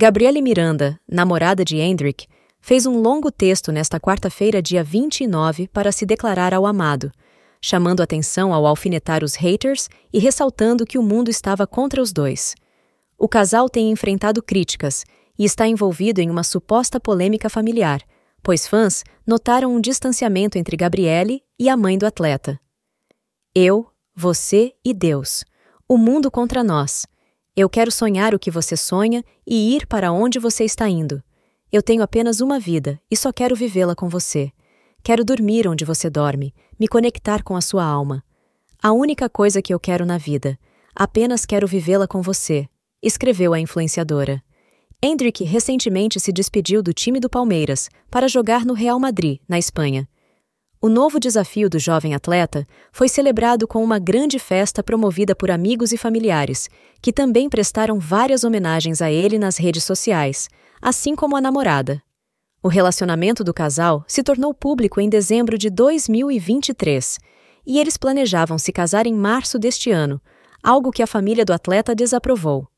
Gabriele Miranda, namorada de Hendrick, fez um longo texto nesta quarta-feira, dia 29, para se declarar ao amado, chamando atenção ao alfinetar os haters e ressaltando que o mundo estava contra os dois. O casal tem enfrentado críticas e está envolvido em uma suposta polêmica familiar, pois fãs notaram um distanciamento entre Gabriele e a mãe do atleta. Eu, você e Deus. O mundo contra nós. Eu quero sonhar o que você sonha e ir para onde você está indo. Eu tenho apenas uma vida e só quero vivê-la com você. Quero dormir onde você dorme, me conectar com a sua alma. A única coisa que eu quero na vida, apenas quero vivê-la com você, escreveu a influenciadora. Hendrick recentemente se despediu do time do Palmeiras para jogar no Real Madrid, na Espanha. O novo desafio do jovem atleta foi celebrado com uma grande festa promovida por amigos e familiares, que também prestaram várias homenagens a ele nas redes sociais, assim como a namorada. O relacionamento do casal se tornou público em dezembro de 2023 e eles planejavam se casar em março deste ano, algo que a família do atleta desaprovou.